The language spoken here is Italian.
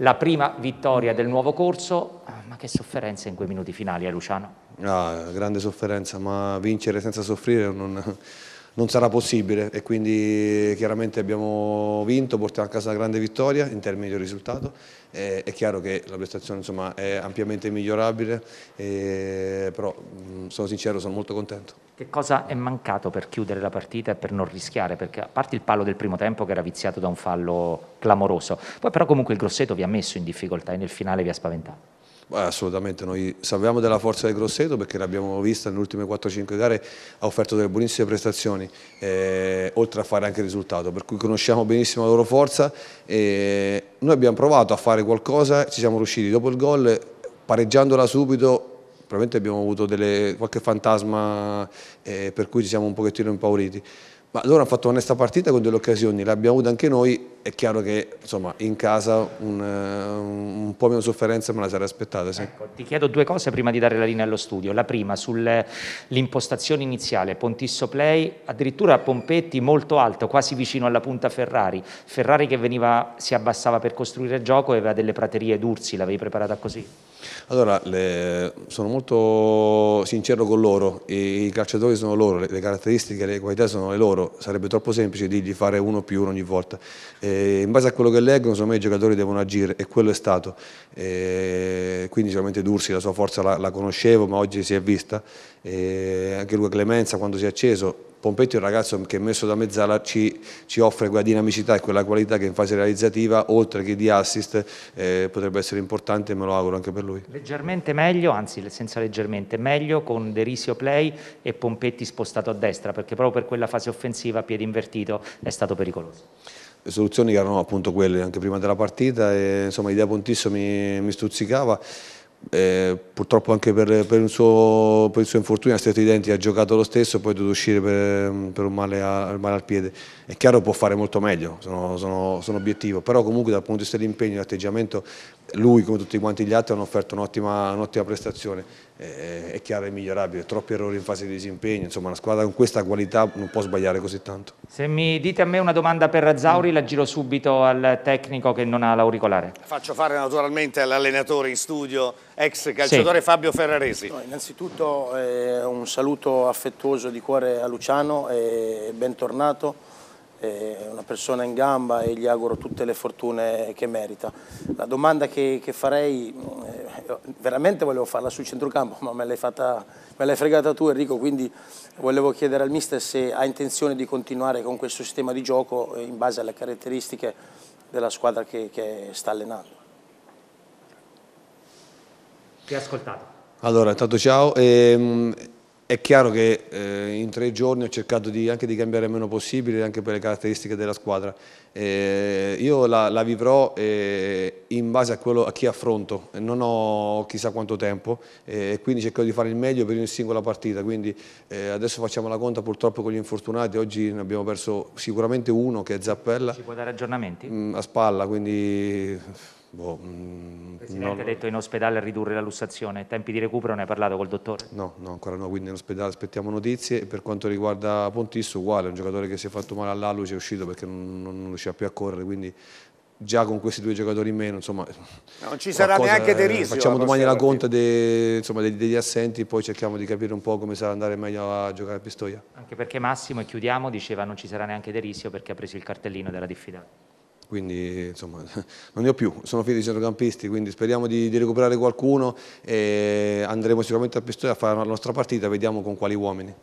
la prima vittoria del nuovo corso, ah, ma che sofferenza in quei minuti finali, eh, Luciano? Ah, grande sofferenza, ma vincere senza soffrire non, non sarà possibile e quindi chiaramente abbiamo vinto, portiamo a casa una grande vittoria in termini di risultato, è, chiaro che la prestazione insomma, è ampiamente migliorabile, e, però sono sincero, sono molto contento. Che cosa è mancato per chiudere la partita e per non rischiare? Perché a parte il palo del primo tempo che era viziato da un fallo clamoroso, poi però comunque il Grosseto vi ha messo in difficoltà e nel finale vi ha spaventato. Ah, assolutamente, noi salviamo della forza del Grosseto perché l'abbiamo vista nelle ultime 4-5 gare, ha offerto delle buonissime prestazioni, eh, oltre a fare anche il risultato, per cui conosciamo benissimo la loro forza. Eh, noi abbiamo provato a fare qualcosa, ci siamo riusciti dopo il gol, pareggiandola subito, probabilmente abbiamo avuto delle, qualche fantasma eh, per cui ci siamo un pochettino impauriti. Ma loro hanno fatto un'onesta partita con delle occasioni, le abbiamo avute anche noi, è chiaro che insomma, in casa un, eh, un, po' meno sofferenza me la sarei aspettata. Sì. Ecco, ti chiedo due cose prima di dare la linea allo studio. La prima sull'impostazione iniziale, Pontisso Play, addirittura Pompetti molto alto, quasi vicino alla punta Ferrari. Ferrari che veniva, si abbassava per costruire il gioco e aveva delle praterie d'Ursi, l'avevi preparata così? Allora, le, sono molto sincero con loro, i, i calciatori sono loro, le, le, caratteristiche, le qualità sono le loro, sarebbe troppo semplice dirgli fare uno più uno ogni volta. E in base a quello che leggono, secondo me i giocatori devono agire e quello è stato. E quindi sicuramente Dursi la sua forza la, la conoscevo, ma oggi si è vista. E anche lui Clemenza quando si è acceso Pompetti è un ragazzo che messo da mezzala ci, ci, offre quella dinamicità e quella qualità che in fase realizzativa, oltre che di assist, eh, potrebbe essere importante e me lo auguro anche per lui. Leggermente meglio, anzi senza leggermente, meglio con Derisio play e Pompetti spostato a destra, perché proprio per quella fase offensiva a piede invertito è stato pericoloso Le soluzioni erano appunto quelle anche prima della partita e insomma l'idea Pontisso mi, mi stuzzicava eh, purtroppo anche per, per, il suo, per, il suo, infortunio ha stretto i denti, ha giocato lo stesso, e poi è dovuto uscire per, per un male, a, male, al piede. È chiaro può fare molto meglio, sono, sono, sono obiettivo, però comunque dal punto di vista dell'impegno e dell'atteggiamento lui come tutti quanti gli altri hanno offerto un'ottima un prestazione eh, è chiaro e migliorabile, troppi errori in fase di disimpegno, insomma una squadra con questa qualità non può sbagliare così tanto. Se mi dite a me una domanda per Zauri la giro subito al tecnico che non ha l'auricolare. Faccio fare naturalmente all'allenatore in studio, ex calciatore sì. Fabio Ferraresi. No, innanzitutto eh, un saluto affettuoso di cuore a Luciano e bentornato è eh, una persona in gamba e gli auguro tutte le fortune che merita. La domanda che, che farei veramente volevo farla sul centrocampo, ma me l'hai, fatta, me l'hai fregata tu Enrico, quindi volevo chiedere al mister se ha intenzione di continuare con questo sistema di gioco eh, in base alle caratteristiche della squadra che, che sta allenando. Ti ha ascoltato. Allora, intanto ciao. Ehm è chiaro che eh, in tre giorni ho cercato di, anche di cambiare il meno possibile, anche per le caratteristiche della squadra. Eh, io la, la vivrò eh, in base a, quello, a, chi affronto, non ho chissà quanto tempo, eh, quindi cercherò di fare il meglio per ogni singola partita. Quindi eh, adesso facciamo la conta purtroppo con gli infortunati, oggi ne abbiamo perso sicuramente uno che è Zappella. Ci può dare aggiornamenti? Mh, mm, a spalla, quindi Boh, mm, Presidente, non... ha detto in ospedale a ridurre la lussazione, tempi di recupero ne hai parlato col dottore? No, no, ancora no, quindi in ospedale aspettiamo notizie per quanto riguarda Pontisso uguale, è un giocatore che si è fatto male all'alluce, è uscito perché non, non riusciva più a correre, quindi già con questi due giocatori in meno, insomma... Non ci sarà qualcosa, neanche Derisio. Facciamo la domani la conta de, insomma, degli, degli, assenti, poi cerchiamo di capire un po' come sarà andare meglio a giocare a Pistoia. Anche perché Massimo, e chiudiamo, diceva non ci sarà neanche Derisio perché ha preso il cartellino della diffidata quindi insomma non ne ho più, sono finiti i centrocampisti, quindi speriamo di, di, recuperare qualcuno e andremo sicuramente a Pistoia a fare la nostra partita, vediamo con quali uomini.